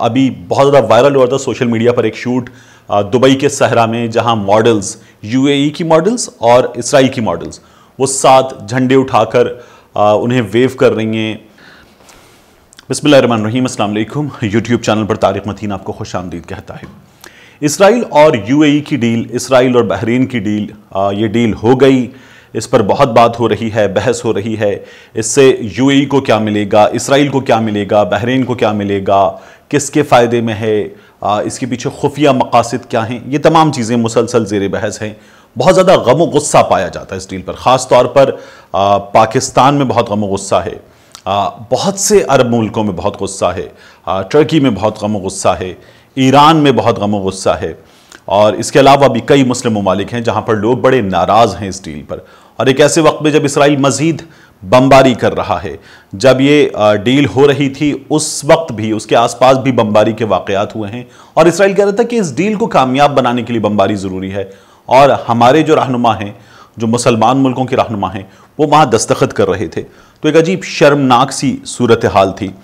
अभी बहुत ज़्यादा वायरल हुआ था सोशल मीडिया पर एक शूट दुबई के सहरा में जहां मॉडल्स यूएई e की मॉडल्स और इसराइल की मॉडल्स वो साथ झंडे उठाकर उन्हें वेव कर रही हैं बसमिल रहीम असलम यूट्यूब चैनल पर तारिक मथीन आपको खुश आमदीद कहता है इसराइल और यूएई e की डील इसराइल और बहरीन की डील ये डील हो गई इस पर बहुत बात हो रही है बहस हो रही है इससे यूएई e को क्या मिलेगा इसराइल को क्या मिलेगा बहरीन को क्या मिलेगा किसके फ़ायदे में है इसके पीछे खुफिया मकासद क्या हैं ये तमाम चीज़ें मुसलसल जेर बहस हैं बहुत ज़्यादा गम गुस्सा पाया जाता है इस डील पर ख़ास तौर पर पाकिस्तान में बहुत गम गुस्सा है बहुत से अरब मुल्कों में बहुत गुस्सा है टर्की में बहुत गम गुस्सा है ईरान में बहुत गम गुस्सा है और इसके अलावा भी कई मुस्लिम ममालिक हैं जहाँ पर लोग बड़े नाराज़ हैं इस डील पर और एक ऐसे वक्त में जब इसराइल मज़ीद बमबारी कर रहा है जब ये डील हो रही थी उस वक्त भी उसके आसपास भी बमबारी के वाकयात हुए हैं और इसराइल कह रहा था कि इस डील को कामयाब बनाने के लिए बमबारी ज़रूरी है और हमारे जो रहनुमा हैं जो मुसलमान मुल्कों के रहनुमा हैं वो वहाँ दस्तखत कर रहे थे तो एक अजीब शर्मनाक सी सूरत हाल थी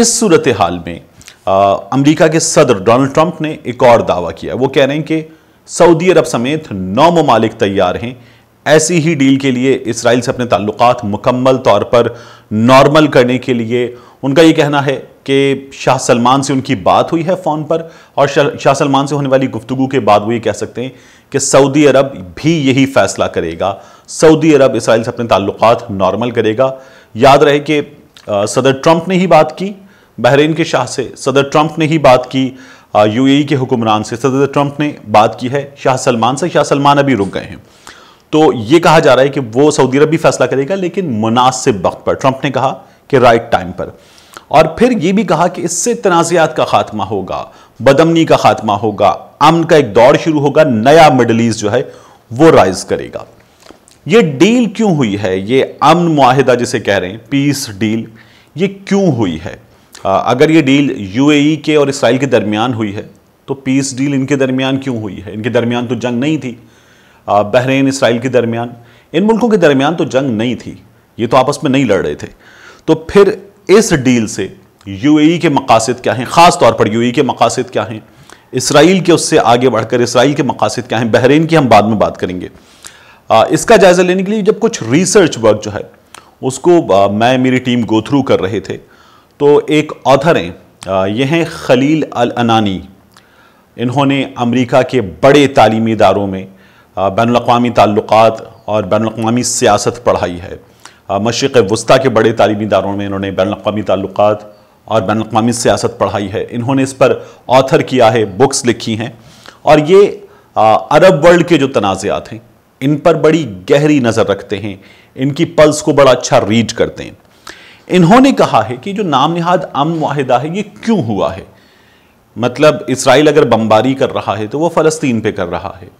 इस सूरत हाल में अमरीका के सदर डोनाल्ड ट्रंप ने एक और दावा किया वो कह रहे हैं कि सऊदी अरब समेत नौ ममालिक तैयार हैं ऐसी ही डील के लिए इसराइल से अपने ताल्लुक मुकम्मल तौर पर नॉर्मल करने के लिए उनका ये कहना है कि शाह सलमान से उनकी बात हुई है फ़ोन पर और शाह सलमान से होने वाली गुफ्तु के बाद वो ये कह सकते हैं कि सऊदी अरब भी यही फ़ैसला करेगा सऊदी अरब इसराइल से अपने ताल्लुक नॉर्मल करेगा याद रहे कि सदर ट्रंप ने ही बात की बहरीन के शाह से सदर ट्रंप ने ही बात की यूएई के हुक्मरान से सदर ट्रंप ने बात की है शाह सलमान से शाह सलमान अभी रुक गए हैं तो यह कहा जा रहा है कि वो सऊदी अरब भी फैसला करेगा लेकिन मुनासिब वक्त पर ट्रंप ने कहा कि राइट टाइम पर और फिर यह भी कहा कि इससे तनाज़ात का खात्मा होगा बदमनी का खात्मा होगा अमन का एक दौर शुरू होगा नया मिडल ईस्ट जो है वो राइज करेगा यह डील क्यों हुई है ये अमन माहिदा जिसे कह रहे हैं पीस डील ये क्यों हुई है आ, अगर यह डील यूएई के और इसराइल के दरमियान हुई है तो पीस डील इनके दरमियान क्यों हुई है इनके दरमियान तो जंग नहीं थी बहरीन इसराइल के दरमियान इन मुल्कों के दरमियान तो जंग नहीं थी ये तो आपस में नहीं लड़ रहे थे तो फिर इस डील से यूएई के मकासद क्या हैं ख़ास तौर पर यूएई के मकासद क्या हैं इसराइल के उससे आगे बढ़कर इसराइल के मकासद क्या हैं बहरीन की हम बाद में बात करेंगे इसका जायज़ा लेने के लिए जब कुछ रिसर्च वर्क जो है उसको मैं मेरी टीम गो थ्रू कर रहे थे तो एक ऑथर हैं ये हैं खलील अल अनानी इन्होंने अमेरिका के बड़े तालीमी इदारों में बैन अवी ताल्लुक़ और बैन अवी सियासत पढ़ाई है मशरक़ वस्ती के बड़े तलीमी इदारों में इन्होंने बैन अवी ताल्लुक़ और बैन अवी सियासत पढ़ाई है इन्होंने इस पर ऑथर किया है बुक्स लिखी हैं और ये आ, अरब वर्ल्ड के जो तनाज़ात हैं इन पर बड़ी गहरी नज़र रखते हैं इनकी पल्स को बड़ा अच्छा रीड करते हैं इन्होंने कहा है कि जो नाम नहाद अमन माहिदा है ये क्यों हुआ है मतलब इसराइल अगर बमबारी कर रहा है तो वो फ़लस्तीन पे कर रहा है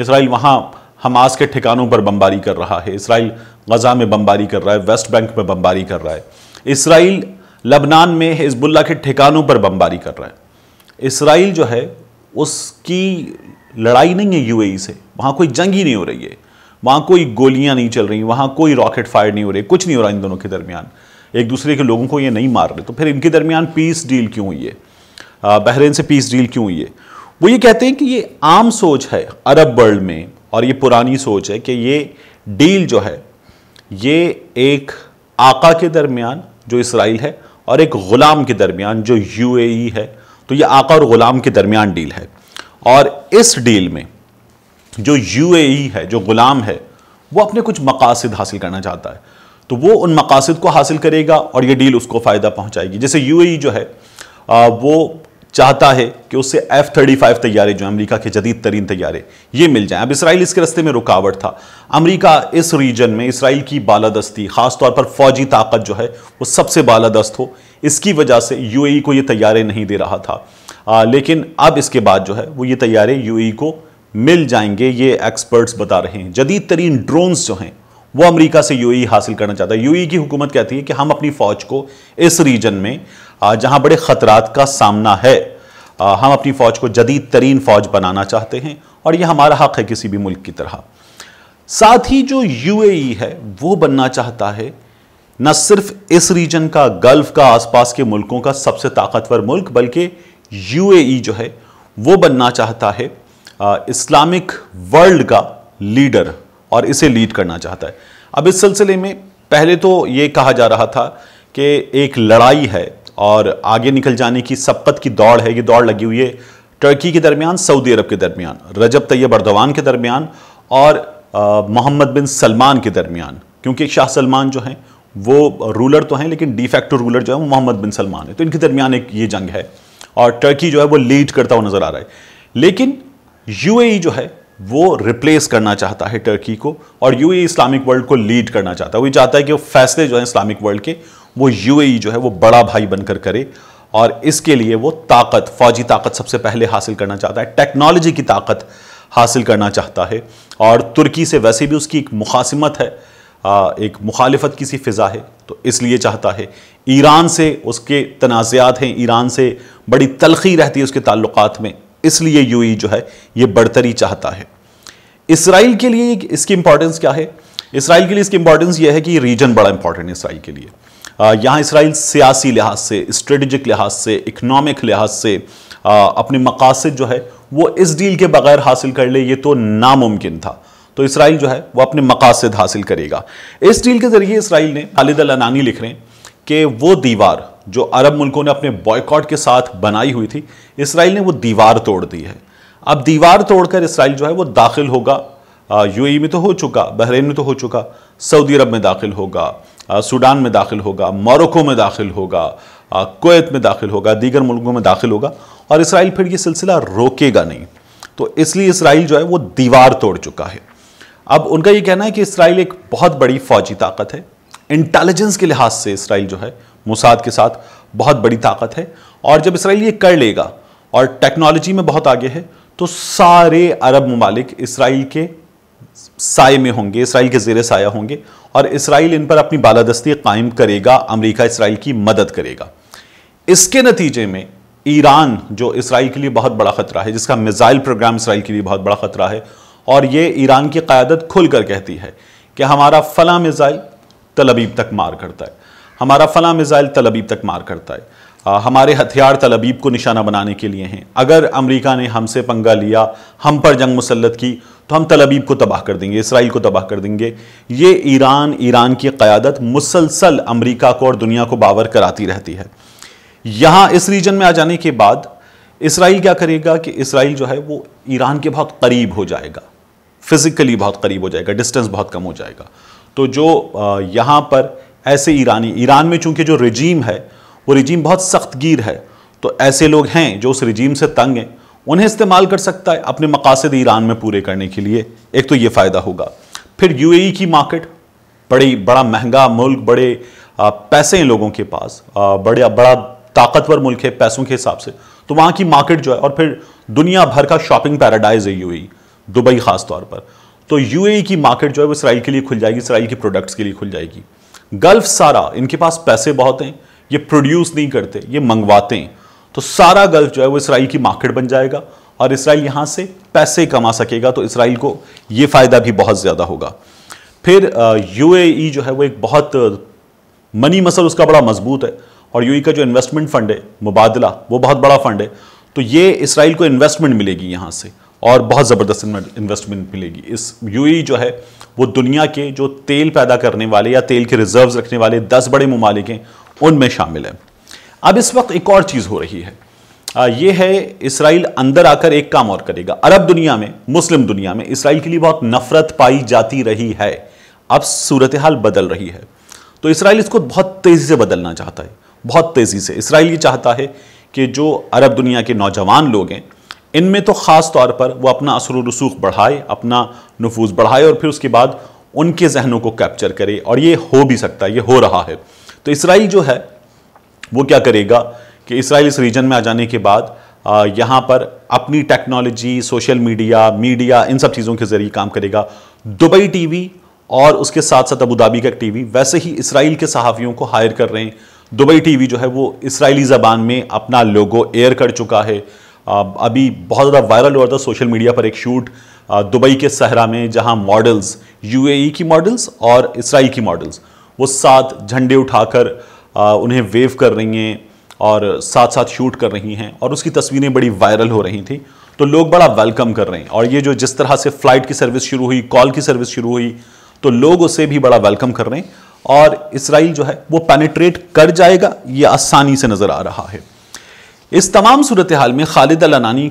इसराइल वहाँ हमास के ठिकानों पर बमबारी कर रहा है इसराइल गजा में बमबारी कर रहा है वेस्ट बैंक में बमबारी कर रहा है इसराइल लबनान में हिजबुल्ला के ठिकानों पर बमबारी कर रहा है इसराइल जो है उसकी लड़ाई नहीं है यूएई से वहाँ कोई जंग ही नहीं हो रही है वहाँ कोई गोलियाँ नहीं चल रही वहाँ कोई रॉकेट फायर नहीं हो रही कुछ नहीं हो रहा इन दोनों के दरमियान एक दूसरे के लोगों को ये नहीं मार रहे तो फिर इनके दरमियान पीस डील क्यों हुई है बहरीन से पीस डील क्यों हुई है वो ये कहते हैं कि ये आम सोच है अरब वर्ल्ड में और ये पुरानी सोच है कि ये डील जो है ये एक आका के दरमियान जो इसराइल है और एक ग़ुलाम के दरमियान जो यूएई है तो ये आका और ग़ुलाम के दरमियान डील है और इस डील में जो यूएई है जो ग़ुलाम है वो अपने कुछ मकासद हासिल करना चाहता है तो वो उन मकासद को हासिल करेगा और ये डील उसको फ़ायदा पहुंचाएगी जैसे यूएई जो है वो चाहता है कि उससे एफ थर्टी फाइव तैयारे जो अमेरिका के जदीद तरीन तैयारे ये मिल जाएं अब इसराइल इसके रस्ते में रुकावट था अमेरिका इस रीजन में इसराइल की बालादस्ती ख़ासतौर पर फौजी ताकत जो है वो सबसे बालादस्त हो इसकी वजह से यूएई को ये तैयारे नहीं दे रहा था आ, लेकिन अब इसके बाद जो है वो ये तैयारे यू को मिल जाएंगे ये एक्सपर्ट्स बता रहे हैं जदीद तरीन ड्रोन्स जो हैं वो अमेरिका से यूएई हासिल करना चाहता है यूएई की हुकूमत कहती है कि हम अपनी फ़ौज को इस रीजन में जहां बड़े खतरात का सामना है हम अपनी फ़ौज को जदीद तरीन फ़ौज बनाना चाहते हैं और यह हमारा हक है किसी भी मुल्क की तरह साथ ही जो यूएई है वो बनना चाहता है न सिर्फ इस रीजन का गल्फ का आसपास के मुल्कों का सबसे ताकतवर मुल्क बल्कि यूएई जो है वो बनना चाहता है इस्लामिक वर्ल्ड का लीडर और इसे लीड करना चाहता है अब इस सिलसिले में पहले तो ये कहा जा रहा था कि एक लड़ाई है और आगे निकल जाने की सपत की दौड़ है ये दौड़ लगी हुई है टर्की के दरमियान सऊदी अरब के दरमियान रजब तैयब अरदवान के दरमियान और मोहम्मद बिन सलमान के दरमियान क्योंकि शाह सलमान जो हैं वो रूलर तो हैं लेकिन डिफेक्टो रूलर जो है वो मोहम्मद बिन सलमान है तो इनके दरमियान एक ये जंग है और टर्की जो है वो लीड करता हुआ नज़र आ रहा है लेकिन यूएई जो है वो रिप्लेस करना चाहता है टर्की को और यूएई इस्लामिक वर्ल्ड को लीड करना चाहता है वो चाहता है कि वो फैसले जो हैं इस्लामिक वर्ल्ड के वो यूएई e जो है वो बड़ा भाई बनकर करे और इसके लिए वो ताकत फौजी ताकत सबसे पहले हासिल करना चाहता है टेक्नोलॉजी की ताकत हासिल करना चाहता है और तुर्की से वैसे भी उसकी एक मुखासिमत है एक मुखालफत की सी फ़िज़ा है तो इसलिए चाहता है ईरान से उसके तनाज़ात हैं ईरान से बड़ी तलखी रहती है उसके ताल्लुकात में इसलिए यू e जो है ये बढ़तरी चाहता है इसराइल के लिए इसकी इंपॉर्टेंस क्या है इसराइल के लिए इसकी इम्पॉर्टेंस ये है कि रीजन बड़ा इंपॉर्टेंट है इसराइल के लिए यहाँ इसराइल सियासी लिहाज से स्ट्रेटजिक लिहाज से इकनॉमिक लिहाज से अपने मकासद जो है वो इस डील के बगैर हासिल कर ले ये तो नामुमकिन था तो इसराइल जो है वो अपने मकासद हासिल करेगा इस डील के ज़रिए इसराइल ने खालिद अनानी लिख रहे हैं कि वो दीवार जो अरब मुल्कों ने अपने बॉयकॉट के साथ बनाई हुई थी इसराइल ने वो दीवार तोड़ दी है अब दीवार तोड़कर इसराइल जो है वो दाखिल होगा यूएई में तो हो चुका बहरीन में तो हो चुका सऊदी अरब में दाखिल होगा सूडान में दाखिल होगा मोरक्को में दाखिल होगा कोत में दाखिल होगा दीगर मुल्कों में दाखिल होगा और इसराइल फिर ये सिलसिला रोकेगा नहीं तो इसलिए इसराइल जो है वो दीवार तोड़ चुका है अब उनका ये कहना है कि इसराइल एक बहुत बड़ी फौजी ताकत है इंटेलिजेंस के लिहाज से इसराइल जो है मुसाद के साथ बहुत बड़ी ताकत है और जब इसराइल ये कर लेगा और टेक्नोलॉजी में बहुत आगे है तो सारे अरब ममालिक इसराइल के साय में होंगे इसराइल के जेर साया होंगे और इसराइल इन पर अपनी बालादस्ती कायम करेगा अमरीका इसराइल की मदद करेगा इसके नतीजे में ईरान जो इसराइल के लिए बहुत बड़ा ख़तरा है जिसका मिज़ाइल प्रोग्राम इसराइल के लिए बहुत बड़ा ख़तरा है और ये ईरान की क़्यादत खुल कर कहती है कि हमारा फ़ला मिज़ाइल तलबीब तक मार करता है हमारा फ़ला मिज़ाइल तलबीब तक मार करता है आ, हमारे हथियार तलबीब को निशाना बनाने के लिए हैं अगर अमेरिका ने हमसे पंगा लिया हम पर जंग मुसलत की तो हम तलबीब को तबाह कर देंगे इसराइल को तबाह कर देंगे ये ईरान ईरान की क़्यादत मुसलसल अमरीका को और दुनिया को बावर कराती रहती है यहाँ इस रीजन में आ जाने के बाद इसराइल क्या करेगा कि इसराइल जो है वो ईरान के बहुत करीब हो जाएगा फिज़िकली बहुत करीब हो जाएगा डिस्टेंस बहुत कम हो जाएगा तो जो यहाँ पर ऐसे ईरानी ईरान में चूंकि जो रिजीम है वो रिजीम बहुत सख्तगीर है तो ऐसे लोग हैं जो उस रिजीम से तंग हैं उन्हें इस्तेमाल कर सकता है अपने मकासद ईरान में पूरे करने के लिए एक तो ये फ़ायदा होगा फिर यूएई की मार्केट बड़ी बड़ा महंगा मुल्क बड़े पैसे हैं लोगों के पास बड़े बड़ा ताकतवर मुल्क है पैसों के हिसाब से तो वहाँ की मार्केट जो है और फिर दुनिया भर का शॉपिंग पैराडाइज है ए दुबई ख़ास तौर पर तो यू की मार्केट जो है वो इसराइल के लिए खुल जाएगी इसराइल के प्रोडक्ट्स के लिए खुल जाएगी गल्फ सारा इनके पास पैसे बहुत हैं ये प्रोड्यूस नहीं करते ये मंगवाते हैं तो सारा गल्फ जो है वो इसराइल की मार्केट बन जाएगा और इसराइल यहाँ से पैसे कमा सकेगा तो इसराइल को ये फ़ायदा भी बहुत ज़्यादा होगा फिर यूएई e जो है वो एक बहुत मनी मसल उसका बड़ा मजबूत है और यूएई e का जो इन्वेस्टमेंट फंड है मुबादला वो बहुत बड़ा फंड है तो ये इसराइल को इन्वेस्टमेंट मिलेगी यहाँ से और बहुत ज़बरदस्त इन्वेस्टमेंट मिलेगी इस यूएई e जो है वो दुनिया के जो तेल पैदा करने वाले या तेल के रिजर्व्स रखने वाले दस बड़े ममालिक हैं उनमें शामिल है अब इस वक्त एक और चीज़ हो रही है यह ये है इसराइल अंदर आकर एक काम और करेगा अरब दुनिया में मुस्लिम दुनिया में इसराइल के लिए बहुत नफरत पाई जाती रही है अब सूरत हाल बदल रही है तो इसराइल इसको बहुत तेज़ी से बदलना चाहता है बहुत तेज़ी से इसराइल ये चाहता है कि जो अरब दुनिया के नौजवान लोग हैं इनमें तो ख़ास तौर पर वो अपना असर रसूख बढ़ाए अपना नफूज बढ़ाए और फिर उसके बाद उनके जहनों को कैप्चर करे और ये हो भी सकता है ये हो रहा है तो इसराइल जो है वो क्या करेगा कि इसराइल इस रीजन में आ जाने के बाद यहाँ पर अपनी टेक्नोलॉजी सोशल मीडिया मीडिया इन सब चीज़ों के ज़रिए काम करेगा दुबई टीवी और उसके साथ साथ अबूधाबी का टीवी वैसे ही इसराइल के सहाफ़ियों को हायर कर रहे हैं दुबई टीवी जो है वो इसराइली ज़बान में अपना लोगो एयर कर चुका है अभी बहुत ज़्यादा वायरल हुआ था सोशल मीडिया पर एक शूट दुबई के सहरा में जहाँ मॉडल्स यूएई की मॉडल्स और इसराइल की मॉडल्स वो साथ झंडे उठाकर उन्हें वेव कर रही हैं और साथ साथ शूट कर रही हैं और उसकी तस्वीरें बड़ी वायरल हो रही थी तो लोग बड़ा वेलकम कर रहे हैं और ये जो जिस तरह से फ़्लाइट की सर्विस शुरू हुई कॉल की सर्विस शुरू हुई तो लोग उसे भी बड़ा वेलकम कर रहे हैं और इसराइल जो है वो पेनिट्रेट कर जाएगा ये आसानी से नज़र आ रहा है इस तमाम सूरत हाल में खालिद अलानी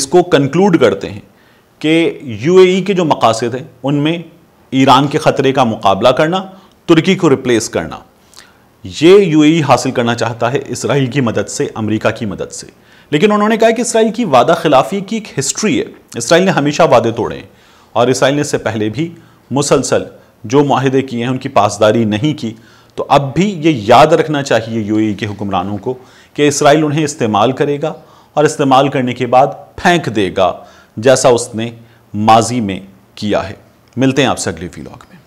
इसको कंक्लूड करते हैं कि यूएई e के जो मकासद हैं उनमें ईरान के ख़तरे का मुकाबला करना तुर्की को रिप्लेस करना ये यूएई e हासिल करना चाहता है इसराइल की मदद से अमेरिका की मदद से लेकिन उन्होंने कहा कि इसराइल की वादा खिलाफी की एक हिस्ट्री है इसराइल ने हमेशा वादे तोड़े हैं और इसराइल ने इससे पहले भी मुसलसल जो माहदे किए हैं उनकी पासदारी नहीं की तो अब भी ये याद रखना चाहिए यूएई e के हुक्मरानों को कि इसराइल उन्हें इस्तेमाल करेगा और इस्तेमाल करने के बाद फेंक देगा जैसा उसने माजी में किया है मिलते हैं आपसे अगले वीलॉग में